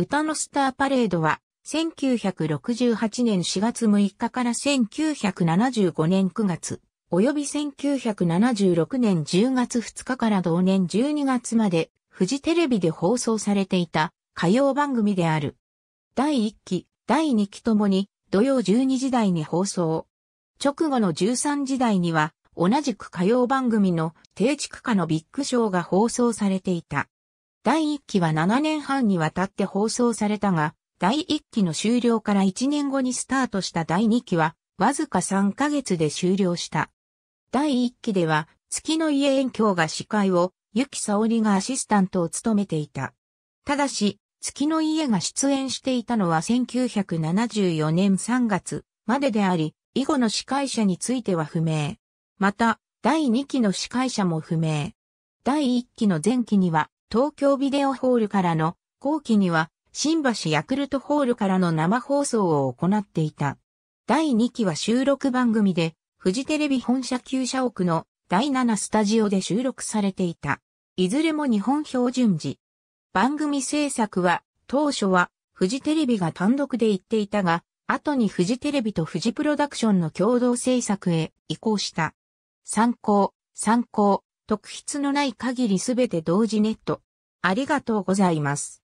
歌のスターパレードは、1968年4月6日から1975年9月、及び1976年10月2日から同年12月まで、富士テレビで放送されていた歌謡番組である。第1期、第2期ともに土曜12時台に放送。直後の13時台には同じく歌謡番組の定畜化のビッグショーが放送されていた。第1期は7年半にわたって放送されたが、第1期の終了から1年後にスタートした第2期は、わずか3ヶ月で終了した。第1期では、月の家遠鏡が司会を、ゆきさおりがアシスタントを務めていた。ただし、月の家が出演していたのは1974年3月までであり、以後の司会者については不明。また、第2期の司会者も不明。第1期の前期には、東京ビデオホールからの後期には新橋ヤクルトホールからの生放送を行っていた。第2期は収録番組で、フジテレビ本社旧社屋の第7スタジオで収録されていた。いずれも日本標準時。番組制作は、当初はフジテレビが単独で行っていたが、後にフジテレビとフジプロダクションの共同制作へ移行した。参考、参考、特筆のない限りすべて同時ネット。ありがとうございます。